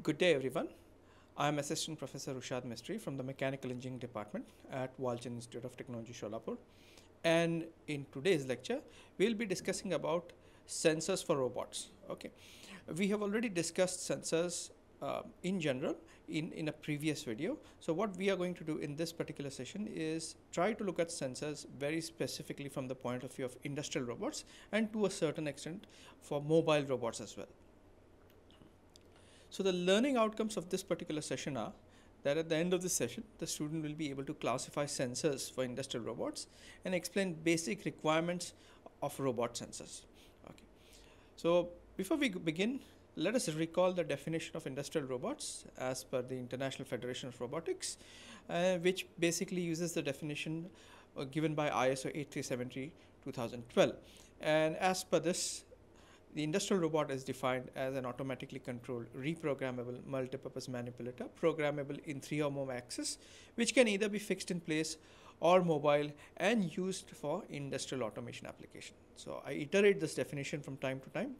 Good day, everyone. I am Assistant Professor Rushad Mistry from the Mechanical Engineering Department at Walchand Institute of Technology, Sholapur. And in today's lecture, we'll be discussing about sensors for robots. Okay, we have already discussed sensors uh, in general in, in a previous video. So what we are going to do in this particular session is try to look at sensors very specifically from the point of view of industrial robots and to a certain extent for mobile robots as well. So the learning outcomes of this particular session are that at the end of this session, the student will be able to classify sensors for industrial robots and explain basic requirements of robot sensors. Okay. So before we begin, let us recall the definition of industrial robots as per the International Federation of Robotics, uh, which basically uses the definition uh, given by ISO 8373-2012. And as per this, the industrial robot is defined as an automatically controlled, reprogrammable, multipurpose manipulator, programmable in three or more axes, which can either be fixed in place or mobile and used for industrial automation application. So I iterate this definition from time to time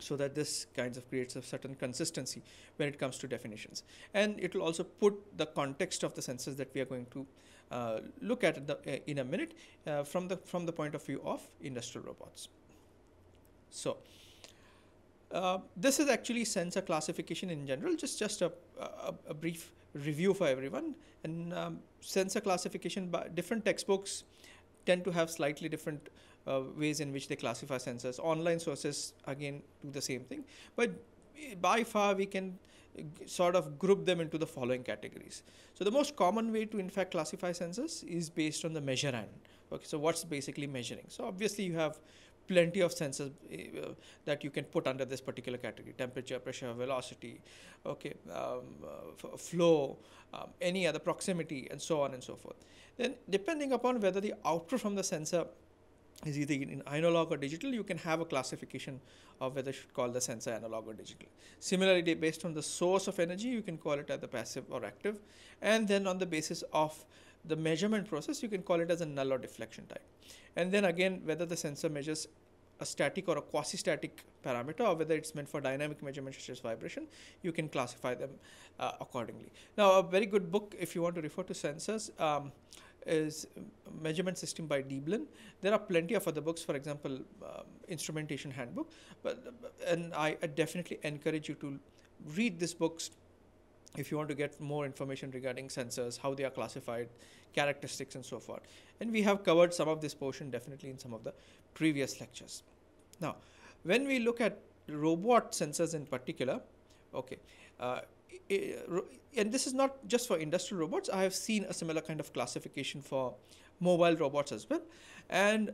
so that this kind of creates a certain consistency when it comes to definitions and it will also put the context of the sensors that we are going to uh, look at the, uh, in a minute uh, from the from the point of view of industrial robots so uh, this is actually sensor classification in general, just, just a, a, a brief review for everyone. And um, sensor classification, by different textbooks tend to have slightly different uh, ways in which they classify sensors. Online sources, again, do the same thing. But by far, we can sort of group them into the following categories. So the most common way to in fact classify sensors is based on the measurand. Okay, so what's basically measuring? So obviously you have plenty of sensors eh, uh, that you can put under this particular category temperature pressure velocity okay um, uh, flow um, any other proximity and so on and so forth then depending upon whether the output from the sensor is either in analog or digital you can have a classification of whether you should call the sensor analog or digital similarly based on the source of energy you can call it either passive or active and then on the basis of the measurement process, you can call it as a null or deflection type. And then again, whether the sensor measures a static or a quasi-static parameter or whether it's meant for dynamic measurement such as vibration, you can classify them uh, accordingly. Now, a very good book, if you want to refer to sensors, um, is Measurement System by Deeblin. There are plenty of other books, for example, um, Instrumentation Handbook, but, and I, I definitely encourage you to read these books, if you want to get more information regarding sensors, how they are classified, characteristics, and so forth. And we have covered some of this portion definitely in some of the previous lectures. Now, when we look at robot sensors in particular, okay, uh, and this is not just for industrial robots, I have seen a similar kind of classification for mobile robots as well. And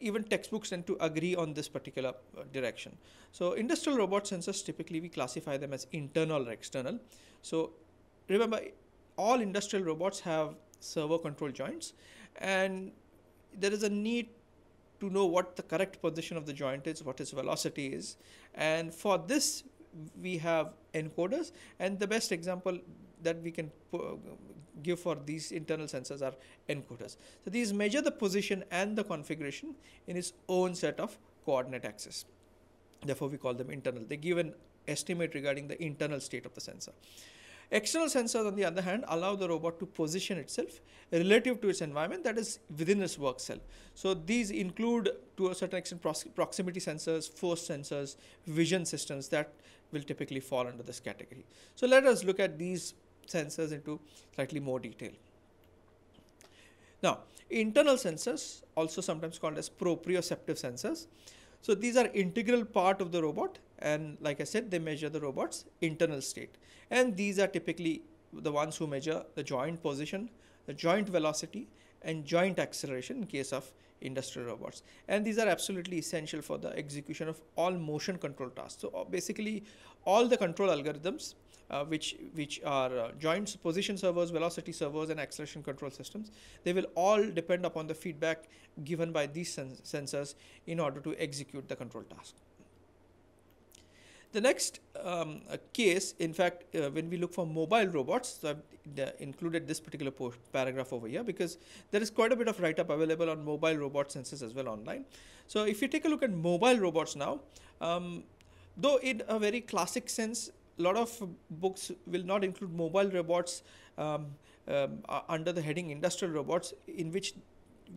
even textbooks tend to agree on this particular uh, direction. So industrial robot sensors, typically we classify them as internal or external. So remember, all industrial robots have servo control joints and there is a need to know what the correct position of the joint is, what its velocity is. And for this, we have encoders. And the best example that we can give for these internal sensors are encoders. So these measure the position and the configuration in its own set of coordinate axes. Therefore, we call them internal. They give an estimate regarding the internal state of the sensor. External sensors, on the other hand, allow the robot to position itself relative to its environment that is within its work cell. So these include, to a certain extent, proximity sensors, force sensors, vision systems that will typically fall under this category. So let us look at these sensors into slightly more detail. Now, internal sensors, also sometimes called as proprioceptive sensors. So these are integral part of the robot and like I said, they measure the robot's internal state. And these are typically the ones who measure the joint position, the joint velocity and joint acceleration in case of industrial robots. And these are absolutely essential for the execution of all motion control tasks. So basically all the control algorithms uh, which which are uh, joint position servers, velocity servers, and acceleration control systems. They will all depend upon the feedback given by these sensors in order to execute the control task. The next um, uh, case, in fact, uh, when we look for mobile robots, so I've included this particular paragraph over here because there is quite a bit of write-up available on mobile robot sensors as well online. So if you take a look at mobile robots now, um, though in a very classic sense, a lot of books will not include mobile robots um, um, under the heading industrial robots in which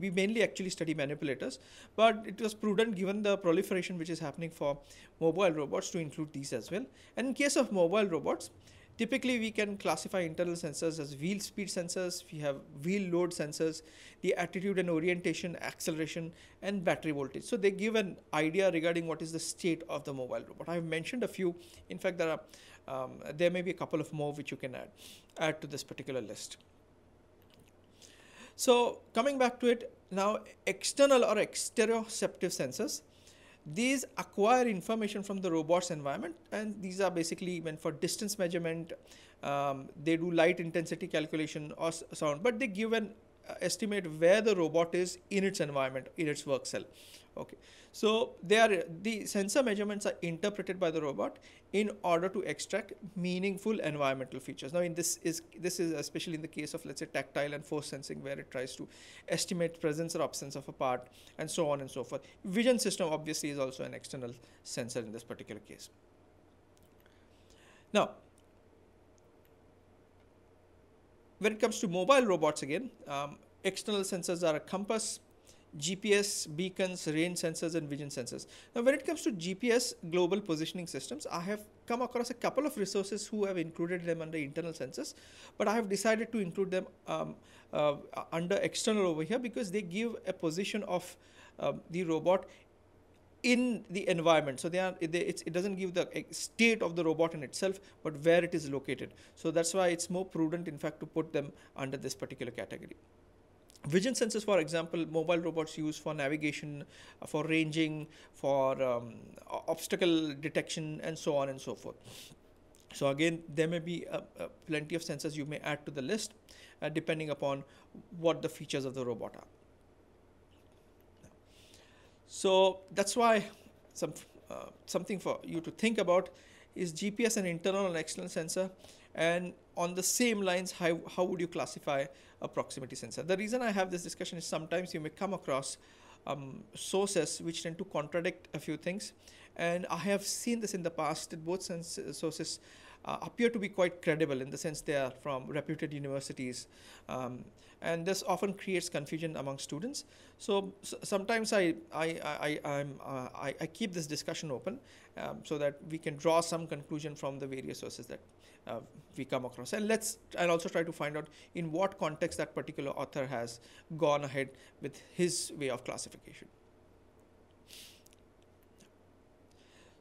we mainly actually study manipulators but it was prudent given the proliferation which is happening for mobile robots to include these as well and in case of mobile robots Typically, we can classify internal sensors as wheel speed sensors, we have wheel load sensors, the attitude and orientation, acceleration, and battery voltage. So they give an idea regarding what is the state of the mobile robot. I've mentioned a few. In fact, there are um, there may be a couple of more which you can add add to this particular list. So coming back to it now, external or exteroceptive sensors these acquire information from the robot's environment and these are basically meant for distance measurement um, they do light intensity calculation or sound but they give an uh, estimate where the robot is in its environment in its work cell Okay, so they are the sensor measurements are interpreted by the robot in order to extract meaningful environmental features. Now, in this is this is especially in the case of let's say tactile and force sensing, where it tries to estimate presence or absence of a part, and so on and so forth. Vision system obviously is also an external sensor in this particular case. Now, when it comes to mobile robots again, um, external sensors are a compass, GPS beacons, rain sensors, and vision sensors. Now, when it comes to GPS global positioning systems, I have come across a couple of resources who have included them under internal sensors, but I have decided to include them um, uh, under external over here because they give a position of um, the robot in the environment so they are they, it doesn't give the state of the robot in itself but where it is located so that's why it's more prudent in fact to put them under this particular category Vision sensors, for example, mobile robots use for navigation, for ranging, for um, obstacle detection, and so on and so forth. So again, there may be uh, uh, plenty of sensors you may add to the list uh, depending upon what the features of the robot are. So that's why some, uh, something for you to think about is GPS an internal and external sensor and on the same lines, how, how would you classify a proximity sensor? The reason I have this discussion is sometimes you may come across um, sources which tend to contradict a few things. And I have seen this in the past that both uh, sources uh, appear to be quite credible in the sense they are from reputed universities. Um, and this often creates confusion among students. So, so sometimes I, I, I, am uh, I, I, keep this discussion open um, so that we can draw some conclusion from the various sources that uh, we come across and let's i'll also try to find out in what context that particular author has gone ahead with his way of classification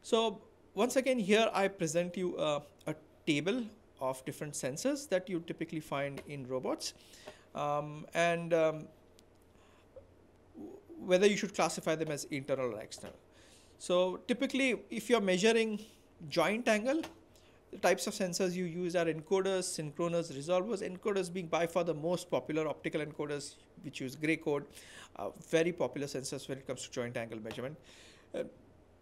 so once again here i present you a table of different sensors that you typically find in robots um, and um, whether you should classify them as internal or external so typically if you're measuring joint angle the types of sensors you use are encoders, synchronous, resolvers. Encoders being by far the most popular optical encoders, which use gray code, uh, very popular sensors when it comes to joint angle measurement. Uh,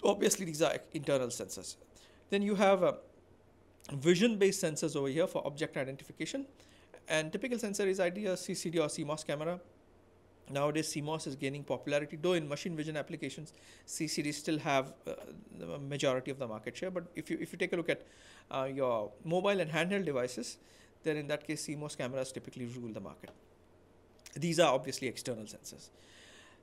obviously, these are internal sensors. Then you have uh, vision-based sensors over here for object identification. And typical sensor is either CCD or CMOS camera. Nowadays, CMOS is gaining popularity, though in machine vision applications, CCDs still have uh, the majority of the market share. But if you if you take a look at uh, your mobile and handheld devices, then in that case, CMOS cameras typically rule the market. These are obviously external sensors.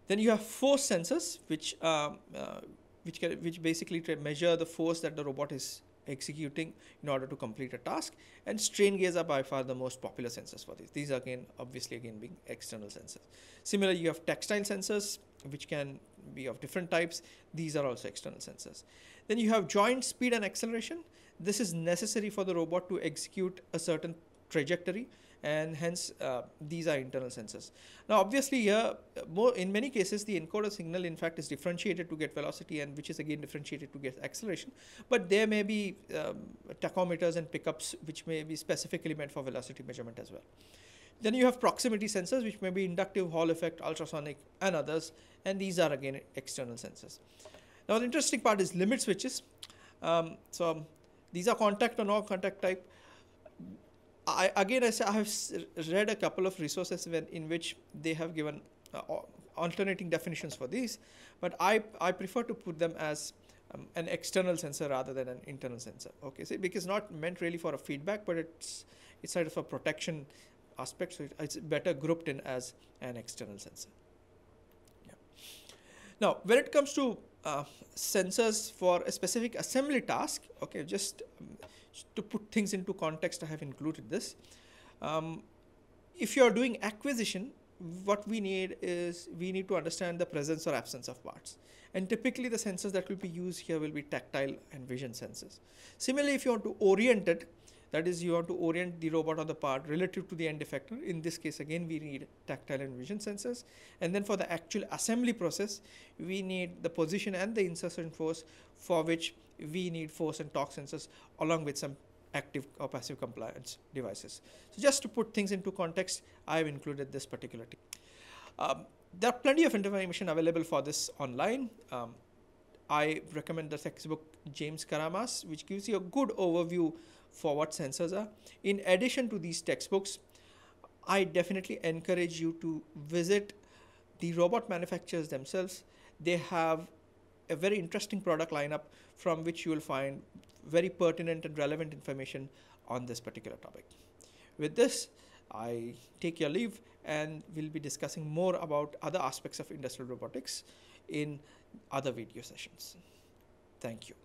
Then you have force sensors, which um, uh, which can, which basically measure the force that the robot is executing in order to complete a task and strain gauges are by far the most popular sensors for this these are again obviously again being external sensors similarly you have textile sensors which can be of different types these are also external sensors then you have joint speed and acceleration this is necessary for the robot to execute a certain trajectory and hence uh, these are internal sensors. Now obviously here more in many cases the encoder signal in fact is differentiated to get velocity and which is again differentiated to get acceleration but there may be um, tachometers and pickups which may be specifically meant for velocity measurement as well. Then you have proximity sensors which may be inductive, Hall effect, ultrasonic and others and these are again external sensors. Now the interesting part is limit switches. Um, so these are contact or non-contact type. I again, I have read a couple of resources when, in which they have given uh, alternating definitions for these, but I I prefer to put them as um, an external sensor rather than an internal sensor. Okay, see, because not meant really for a feedback, but it's it's sort of a protection aspect, so it's better grouped in as an external sensor. Now, when it comes to uh, sensors for a specific assembly task, okay, just um, to put things into context, I have included this. Um, if you are doing acquisition, what we need is we need to understand the presence or absence of parts. And typically the sensors that will be used here will be tactile and vision sensors. Similarly, if you want to orient it, that is, you want to orient the robot or the part relative to the end effector. In this case, again, we need tactile and vision sensors. And then for the actual assembly process, we need the position and the insertion force for which we need force and torque sensors along with some active or passive compliance devices. So just to put things into context, I have included this particular thing. Um, there are plenty of information available for this online. Um, I recommend the textbook James Karamas, which gives you a good overview for what sensors are. In addition to these textbooks, I definitely encourage you to visit the robot manufacturers themselves. They have a very interesting product lineup from which you will find very pertinent and relevant information on this particular topic. With this, I take your leave and we'll be discussing more about other aspects of industrial robotics in other video sessions. Thank you.